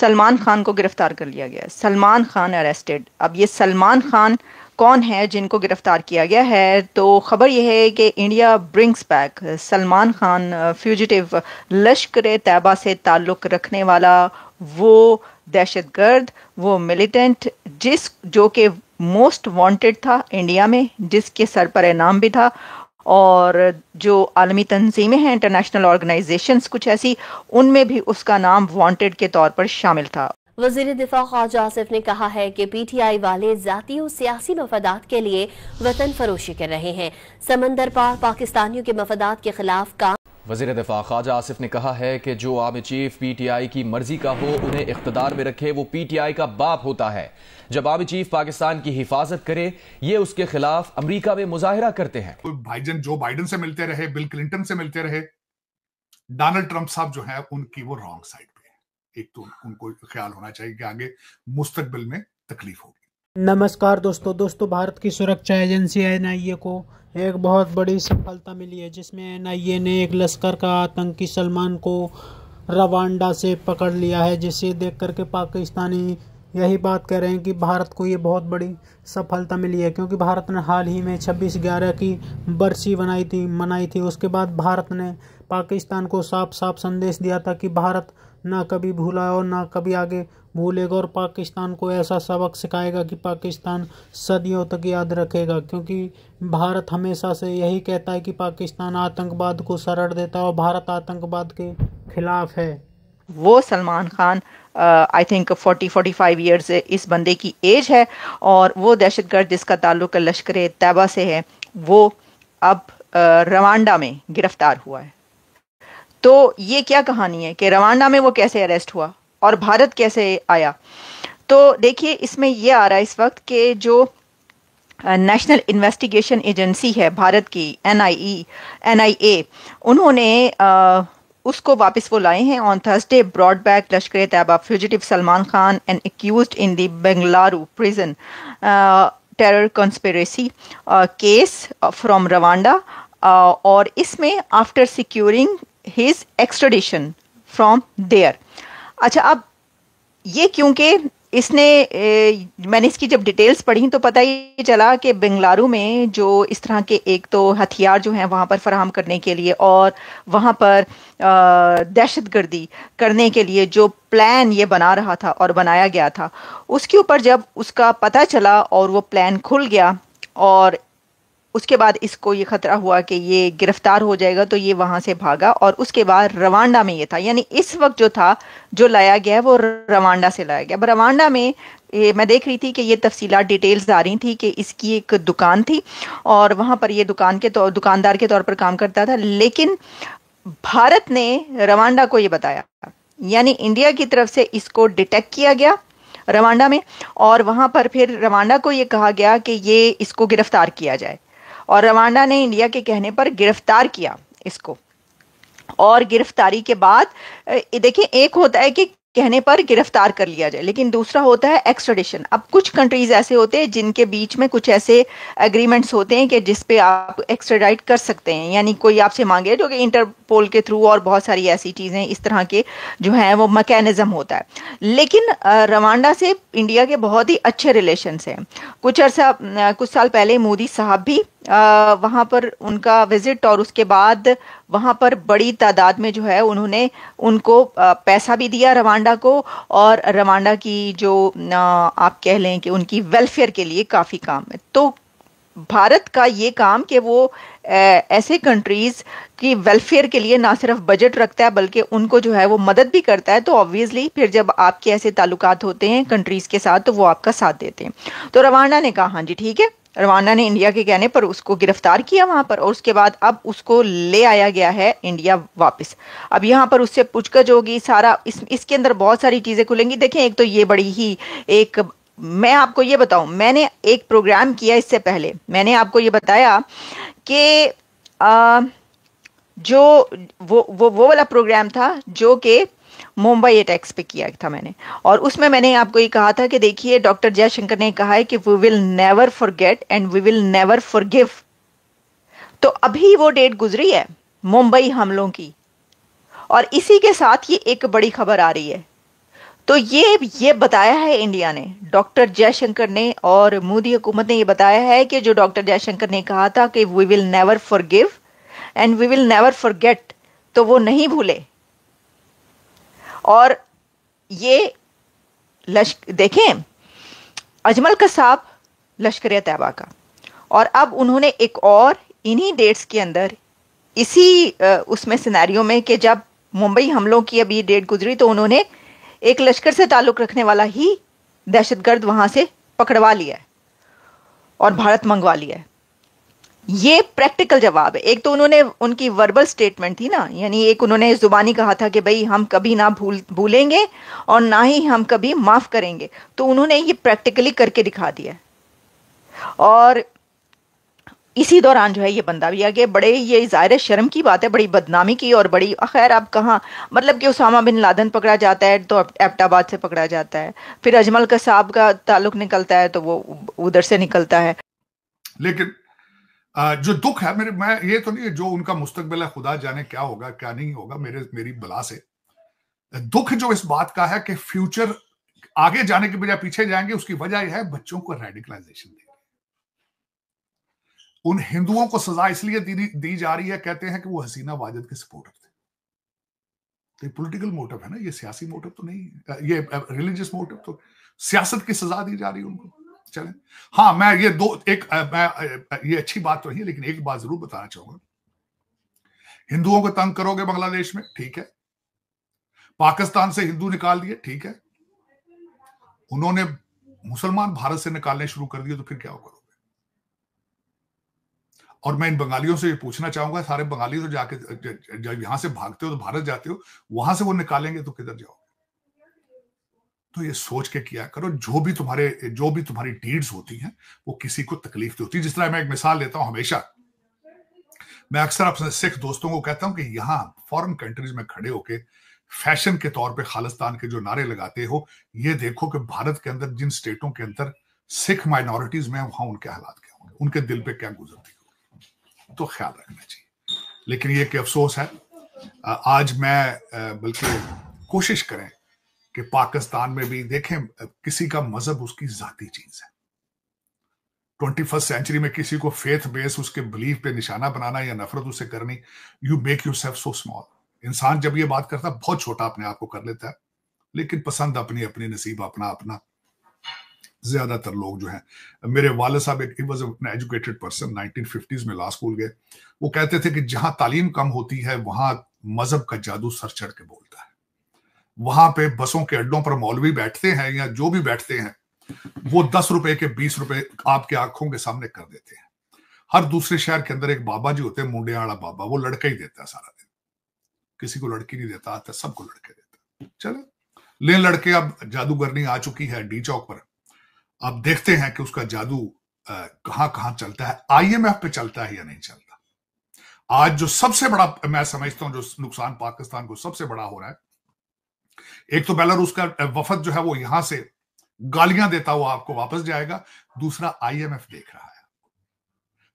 सलमान खान को गिरफ्तार कर लिया गया सलमान खान अरेस्टेड अब ये सलमान खान कौन है जिनको गिरफ्तार किया गया है तो खबर यह है कि India brings back Salman Khan fugitive Lashkar Taiba से ताल्लुक़ रखने वाला वो दहशत गर्द वो मिलिटेंट जिस जो कि मोस्ट वांटेड था इंडिया में जिसके सर पर इनाम भी था और जो आलमी तनजीमें हैं इंटरनेशनल ऑर्गेनाइजेशन कुछ ऐसी उनमें भी उसका नाम वांटेड के तौर पर शामिल था वजीर दिफा ख्वाजा आसिफ ने कहा है कि पी टी आई वाले ज़ाती और सियासी मफादा के लिए वतन फरोशी कर रहे हैं समंदर पार पाकिस्तानियों के मफादात के खिलाफ काम वजीर दफा ख्वाजा आसिफ ने कहा है कि जो army chief P T I की मर्जी का हो उन्हें इकतदार में रखे वो पी टी आई का बाप होता है जब आर्मी चीफ पाकिस्तान की हिफाजत करे ये उसके खिलाफ अमरीका में मुजाहरा करते हैं भाईजन जो बाइडन से मिलते रहे बिल क्लिंटन से मिलते रहे डोनाल्ड ट्रंप साहब जो है उनकी वो रॉन्ग साइड पे एक तो उनको ख्याल होना चाहिए कि आगे मुस्तकबिल में तकलीफ होगी नमस्कार दोस्तों दोस्तों भारत की सुरक्षा एजेंसी एन को एक बहुत बड़ी सफलता मिली है जिसमें एन ने एक लश्कर का आतंकी सलमान को रवांडा से पकड़ लिया है जिसे देख करके पाकिस्तानी यही बात कह रहे हैं कि भारत को ये बहुत बड़ी सफलता मिली है क्योंकि भारत ने हाल ही में छब्बीस ग्यारह की बरसी बनाई थी मनाई थी उसके बाद भारत ने पाकिस्तान को साफ साफ संदेश दिया था कि भारत ना कभी भूला और ना कभी आगे भूलेगा और पाकिस्तान को ऐसा सबक सिखाएगा कि पाकिस्तान सदियों तक याद रखेगा क्योंकि भारत हमेशा से यही कहता है कि पाकिस्तान आतंकवाद को सरड़ देता है और भारत आतंकवाद के खिलाफ है वो Salman Khan I think forty forty five years इस बंदे की एज है और वो गर्द जिसका ताल्लुक लश्कर तैबा से है वो अब रवांडा में गिरफ्तार हुआ है तो ये क्या कहानी है कि रवांडा में वो कैसे अरेस्ट हुआ और भारत कैसे आया तो देखिए इसमें यह आ रहा है इस वक्त कि जो नेशनल इन्वेस्टिगेशन एजेंसी है भारत की एन आई एन आई ए उन्होंने आ, उसको वापस वो लाए हैं on Thursday brought back Lashkar Taiba fugitive Salman Khan and accused in the Bengaluru prison terror conspiracy case from Rwanda और इसमें after securing his extradition from there अच्छा अब ये क्योंकि इसने ए, मैंने इसकी जब डिटेल्स पढ़ी तो पता ही चला कि बेंगलुरु में जो इस तरह के एक तो हथियार जो हैं वहाँ पर फराहम करने के लिए और वहाँ पर दहशत गर्दी करने के लिए जो प्लान ये बना रहा था और बनाया गया था उसके ऊपर जब उसका पता चला और वो प्लान खुल गया और उसके बाद इसको ये खतरा हुआ कि ये गिरफ्तार हो जाएगा तो ये वहां से भागा और उसके बाद रवांडा में ये था यानी इस वक्त जो था जो लाया गया है वो रवांडा से लाया गया रवांडा में ये मैं देख रही थी कि ये तफसीला डिटेल्स आ रही थी कि इसकी एक दुकान थी और वहां पर ये दुकान के तौर तो, दुकानदार के तौर पर काम करता था लेकिन भारत ने रवांडा को ये बताया यानी इंडिया की तरफ से इसको डिटेक्ट किया गया रवांडा में और वहां पर फिर रवांडा को ये कहा गया कि ये इसको गिरफ्तार किया जाए और रवांडा ने इंडिया के कहने पर गिरफ्तार किया इसको और गिरफ्तारी के बाद देखिए एक होता है कि कहने पर गिरफ्तार कर लिया जाए लेकिन दूसरा होता है एक्सट्रेडिशन अब कुछ कंट्रीज ऐसे होते हैं जिनके बीच में कुछ ऐसे एग्रीमेंट्स होते हैं कि जिस पे आप एक्सट्रेडाइट कर सकते हैं यानी कोई आपसे मांगे जो तो कि इंटरपोल के थ्रू और बहुत सारी ऐसी चीज़ें इस तरह के जो हैं वो मकैनिज़म होता है लेकिन रवांडा से इंडिया के बहुत ही अच्छे रिलेशन हैं कुछ अर्सा कुछ साल पहले मोदी साहब भी वहाँ पर उनका विजिट और उसके बाद वहाँ पर बड़ी तादाद में जो है उन्होंने उनको पैसा भी दिया रवांडा को और रवांडा की जो आप कह लें कि उनकी वेलफेयर के लिए काफ़ी काम है तो भारत का ये काम कि वो ऐसे कंट्रीज़ की वेलफेयर के लिए ना सिर्फ बजट रखता है बल्कि उनको जो है वो मदद भी करता है तो ऑब्वियसली फिर जब आपके ऐसे ताल्लुकात होते हैं कंट्रीज़ के साथ तो वो आपका साथ देते हैं तो रवांडा ने कहा हाँ जी ठीक है रवाना ने इंडिया के कहने पर उसको गिरफ्तार किया वहां पर और उसके बाद अब उसको ले आया गया है इंडिया वापस अब यहाँ पर उससे पूछगछ होगी सारा इस इसके अंदर बहुत सारी चीज़ें खुलेंगी देखें एक तो ये बड़ी ही एक मैं आपको ये बताऊं मैंने एक प्रोग्राम किया इससे पहले मैंने आपको ये बताया कि जो वो वो वो वाला प्रोग्राम था जो कि मुंबई अटैक्स पे किया था मैंने और उसमें मैंने आपको ये कहा था कि देखिए डॉक्टर जयशंकर ने कहा है कि we will never forget and we will never forgive तो अभी वो डेट गुजरी है मुंबई हमलों की और इसी के साथ ये एक बड़ी खबर आ रही है तो ये ये बताया है इंडिया ने डॉक्टर जयशंकर ने और मोदी हुकूमत ने ये बताया है कि जो डॉक्टर जयशंकर ने कहा था कि we will never forgive and we will never forget तो वो नहीं भूले और ये लश्क देखें अजमल कसाब लश्कर तैबा का और अब उन्होंने एक और इन्हीं डेट्स के अंदर इसी उसमें सिनेरियो में कि जब मुंबई हमलों की अब ये डेट गुजरी तो उन्होंने एक लश्कर से ताल्लुक़ रखने वाला ही दहशतगर्द वहाँ से पकड़वा लिया है और भारत मंगवा लिया है ये प्रैक्टिकल जवाब है एक तो उन्होंने उनकी वर्बल स्टेटमेंट थी ना यानी एक उन्होंने जुबानी कहा था कि भाई हम कभी ना भूल भूलेंगे और ना ही हम कभी माफ़ करेंगे तो उन्होंने ये प्रैक्टिकली करके दिखा दिया और इसी दौरान जो है ये बंदा भी गया बड़े ये ज़ाहिर शर्म की बात है बड़ी बदनामी की और बड़ी खैर आप कहाँ मतलब कि उसामा बिन लादन पकड़ा जाता है तो एबटाबाद से पकड़ा जाता है फिर अजमल कसाब का ताल्लुक निकलता है तो वो उधर से निकलता है लेकिन जो दुख है मेरे मैं ये तो नहीं जो उनका मुस्तकबिल है खुदा जाने क्या होगा क्या नहीं होगा मेरे मेरी बला से दुख जो इस बात का है कि फ्यूचर आगे जाने के बजाय पीछे जाएंगे उसकी वजह यह है बच्चों को रेडिकलाइजेशन देंगे उन हिंदुओं को सजा इसलिए दी, दी जा रही है कहते हैं कि वो हसीना वाजद के सपोर्टर थे तो पॉलिटिकल मोटिव है ना ये सियासी मोटिव तो नहीं ये रिलीजियस मोटिव तो सियासत की सजा दी जा रही है उनको चले हाँ मैं ये दो एक मैं ये अच्छी बात तो नहीं लेकिन एक बात जरूर बताना चाहूंगा हिंदुओं को तंग करोगे बांग्लादेश में ठीक है पाकिस्तान से हिंदू निकाल दिए ठीक है उन्होंने मुसलमान भारत से निकालने शुरू कर दिए तो फिर क्या करोगे और मैं इन बंगालियों से ये पूछना चाहूंगा सारे बंगाली तो जाके जब यहां से भागते हो तो भारत जाते हो वहां से वो निकालेंगे तो किधर जाओ तो ये सोच के किया करो जो भी तुम्हारे जो भी तुम्हारी डीड्स होती हैं वो किसी को तकलीफ नहीं होती जिस तरह मैं एक मिसाल लेता हूं हमेशा मैं अक्सर अपने सिख दोस्तों को कहता हूं कि यहाँ फॉरेन कंट्रीज में खड़े होके फैशन के तौर पे खालिस्तान के जो नारे लगाते हो ये देखो कि भारत के अंदर जिन स्टेटों के अंदर सिख माइनॉरिटीज में वहां उनके हालात क्या होंगे उनके दिल पे क्या गुजरती होगी तो ख्याल रखना चाहिए लेकिन ये कि अफसोस है आज मैं बल्कि कोशिश करें कि पाकिस्तान में भी देखें किसी का मजहब उसकी जाती चीज है ट्वेंटी फर्स्ट सेंचुरी में किसी को फेथ बेस उसके बिलीफ पे निशाना बनाना या नफरत उसे करनी you make yourself so small इंसान जब ये बात करता बहुत छोटा अपने आप को कर लेता है लेकिन पसंद अपनी अपनी नसीब अपना अपना ज्यादातर लोग जो हैं मेरे वाले साहब एक was an educated person nineteen fifties में ला स्कूल गए वो कहते थे कि जहां तालीम कम होती है वहां मजहब का जादू सर चढ़ के बोलता है वहां पे बसों के अड्डों पर मौलवी बैठते हैं या जो भी बैठते हैं वो दस रुपए के बीस रुपए आपके आंखों के सामने कर देते हैं हर दूसरे शहर के अंदर एक बाबा जी होते हैं मुंडिया वाला बाबा वो लड़का ही देता है सारा दिन किसी को लड़की नहीं देता आता सबको लड़के देता चले ले लड़के अब जादूगरनी आ चुकी है डी चौक पर अब देखते हैं कि उसका जादू कहां कहां चलता है आईएमएफ पे चलता है या नहीं चलता आज जो सबसे बड़ा मैं समझता हूं जो नुकसान पाकिस्तान को सबसे बड़ा हो रहा है एक तो बेलारूस का वफद जो है वो यहां से गालियां देता हुआ आपको वापस जाएगा दूसरा आईएमएफ देख रहा है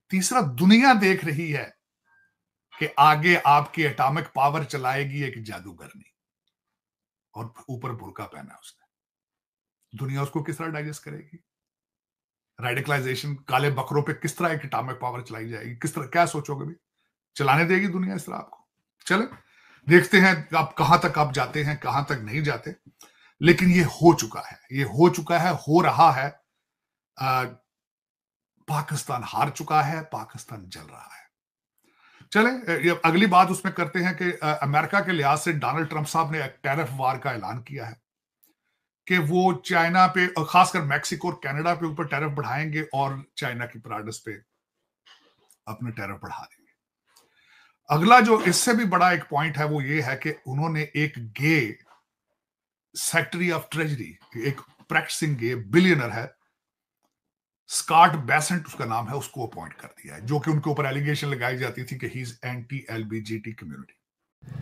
तीसरा दुनिया देख रही है कि आगे आपकी एटॉमिक पावर चलाएगी एक जादूगरनी और ऊपर बुरका पहना उसने दुनिया उसको किस तरह डाइजेस्ट करेगी रेडिकलाइजेशन काले बकरों पे किस तरह एक एटॉमिक पावर चलाई जाएगी किस तरह क्या सोचोगे भी चलाने देगी दुनिया इस तरह आपको चले देखते हैं आप कहां तक आप जाते हैं कहां तक नहीं जाते लेकिन ये हो चुका है ये हो चुका है हो रहा है आ, पाकिस्तान हार चुका है पाकिस्तान जल रहा है चले अगली बात उसमें करते हैं कि अमेरिका के लिहाज से डोनाल्ड ट्रंप साहब ने टैरिफ वार का ऐलान किया है कि वो चाइना पे खासकर मैक्सिको और कनाडा पे ऊपर टैरिफ बढ़ाएंगे और चाइना की प्रोडक्ट्स पे अपने टैरिफ बढ़ा देंगे अगला जो इससे भी बड़ा एक पॉइंट है वो ये है कि उन्होंने एक गे सेक्रेटरी ऑफ ट्रेजरी एक प्रैक्टिसिंग गे बिलियनर है स्कॉट बेसेंट उसका नाम है उसको अपॉइंट कर दिया है जो कि उनके ऊपर एलिगेशन लगाई जाती थी कि he is anti LGBT community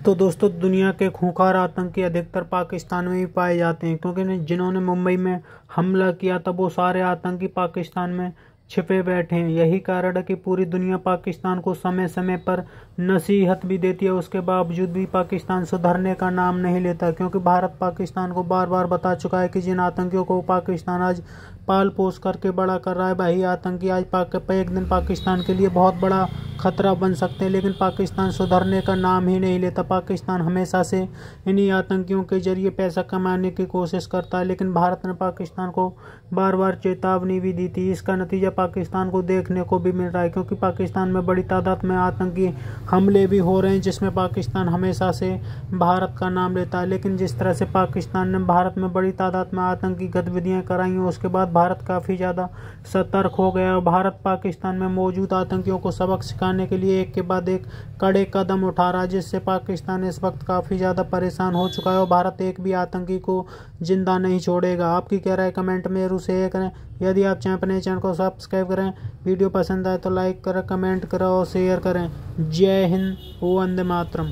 तो दोस्तों दुनिया के खूंखार आतंकी अधिकतर पाकिस्तान में ही पाए जाते हैं क्योंकि जिन्होंने मुंबई में हमला किया था वो सारे आतंकी पाकिस्तान में छिपे बैठे हैं यही कारण है कि पूरी दुनिया पाकिस्तान को समय समय पर नसीहत भी देती है उसके बावजूद भी पाकिस्तान सुधरने का नाम नहीं लेता क्योंकि भारत पाकिस्तान को बार बार बता चुका है कि जिन आतंकियों को पाकिस्तान आज पाल पोस करके बड़ा कर रहा है भाई आतंकी आज पाक एक दिन पाकिस्तान के लिए बहुत बड़ा खतरा बन सकते हैं लेकिन पाकिस्तान सुधरने का नाम ही नहीं लेता पाकिस्तान हमेशा से इन्हीं आतंकियों के जरिए पैसा कमाने की कोशिश करता है लेकिन भारत ने पाकिस्तान को बार बार चेतावनी भी दी थी इसका नतीजा पाकिस्तान को देखने को भी मिल रहा है क्योंकि पाकिस्तान में बड़ी तादाद में आतंकी हमले भी हो रहे हैं जिसमें पाकिस्तान हमेशा से भारत का नाम लेता है लेकिन जिस तरह से पाकिस्तान ने भारत में बड़ी तादाद में आतंकी गतिविधियाँ कराई हैं उसके बाद भारत काफ़ी ज़्यादा सतर्क हो गया और भारत पाकिस्तान में मौजूद आतंकियों को सबक सिखाने के लिए एक के बाद एक कड़े कदम उठा रहा है जिससे पाकिस्तान इस वक्त काफ़ी ज़्यादा परेशान हो चुका है और भारत एक भी आतंकी को जिंदा नहीं छोड़ेगा आपकी रहा है कमेंट में रूस एक करें यदि आप चाहें अपने चैनल को सब्सक्राइब करें वीडियो पसंद आए तो लाइक करें कमेंट करें और शेयर करें जय हिंद वंदे मातरम